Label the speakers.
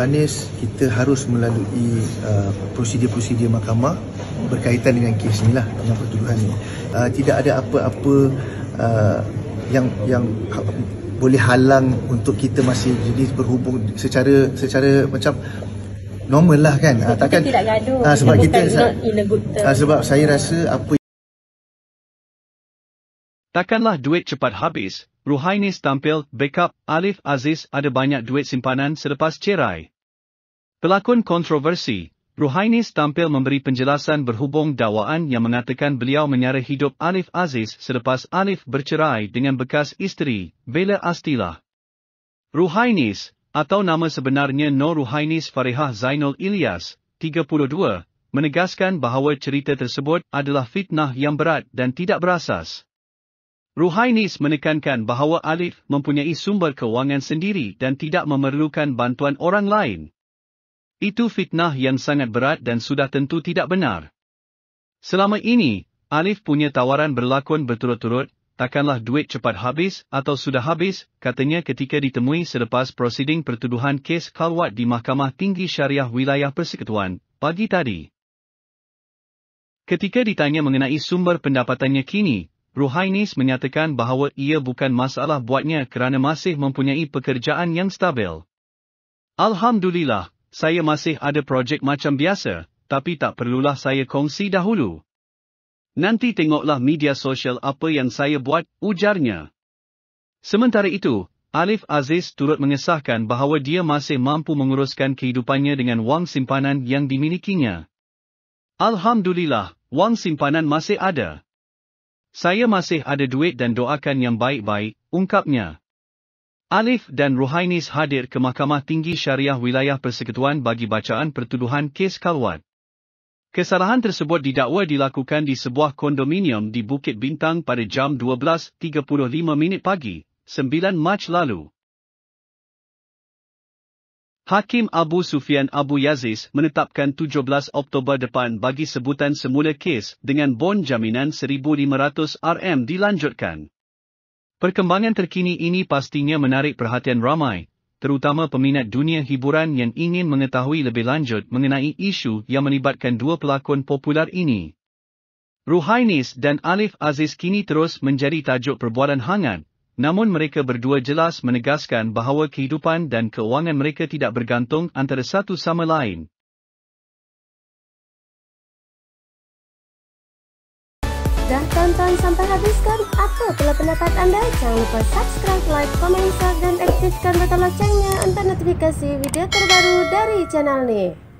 Speaker 1: Anis kita harus melalui uh, prosedur-prosedur uh, mahkamah berkaitan dengan kes ni lah dengan pertuduhan ni uh, tidak ada apa-apa uh, yang yang uh, boleh halang untuk kita masih jadi berhubung secara secara macam normal lah kan so, uh, kita tidak gaduh uh, sebab kita, kita in ah, sebab saya rasa apa Takkanlah duit cepat habis, Ruhainis tampil, backup, Alif Aziz ada banyak duit simpanan selepas cerai. Pelakon kontroversi, Ruhainis tampil memberi penjelasan berhubung dakwaan yang mengatakan beliau menyara hidup Alif Aziz selepas Alif bercerai dengan bekas isteri, Bela Astila. Ruhainis, atau nama sebenarnya Nur Ruhainis Farihah Zainul Ilyas, 32, menegaskan bahawa cerita tersebut adalah fitnah yang berat dan tidak berasas. Ruhainis menekankan bahawa Alif mempunyai sumber kewangan sendiri dan tidak memerlukan bantuan orang lain. Itu fitnah yang sangat berat dan sudah tentu tidak benar. Selama ini, Alif punya tawaran berlakon berturut-turut, takkanlah duit cepat habis atau sudah habis, katanya ketika ditemui selepas prosiding pertuduhan kes kalwat di Mahkamah Tinggi Syariah Wilayah Persekutuan, pagi tadi. Ketika ditanya mengenai sumber pendapatannya kini, Ruhainis menyatakan bahawa ia bukan masalah buatnya kerana masih mempunyai pekerjaan yang stabil. Alhamdulillah, saya masih ada projek macam biasa, tapi tak perlulah saya kongsi dahulu. Nanti tengoklah media sosial apa yang saya buat, ujarnya. Sementara itu, Alif Aziz turut mengesahkan bahawa dia masih mampu menguruskan kehidupannya dengan wang simpanan yang dimilikinya. Alhamdulillah, wang simpanan masih ada saya masih ada duit dan doakan yang baik-baik, ungkapnya. Alif dan Ruhainis hadir ke Mahkamah Tinggi Syariah Wilayah Persekutuan bagi bacaan pertuduhan kes Kalwat. Kesalahan tersebut didakwa dilakukan di sebuah kondominium di Bukit Bintang pada jam 12.35 pagi, 9 Mac lalu. Hakim Abu Sufyan Abu Yaziz menetapkan 17 Oktober depan bagi sebutan semula kes dengan bon jaminan 1,500 RM dilanjutkan. Perkembangan terkini ini pastinya menarik perhatian ramai, terutama peminat dunia hiburan yang ingin mengetahui lebih lanjut mengenai isu yang melibatkan dua pelakon popular ini. Ruhainis dan Alif Aziz kini terus menjadi tajuk perbualan hangat namun mereka berdua jelas menegaskan bahawa kehidupan dan keuangan mereka tidak bergantung antara satu sama lain. Dah tonton sampai habis kan? Apa pula pendapat anda? Jangan lupa subscribe, like, komen, share dan aktifkan butang loncengnya untuk notifikasi video terbaru dari channel ni.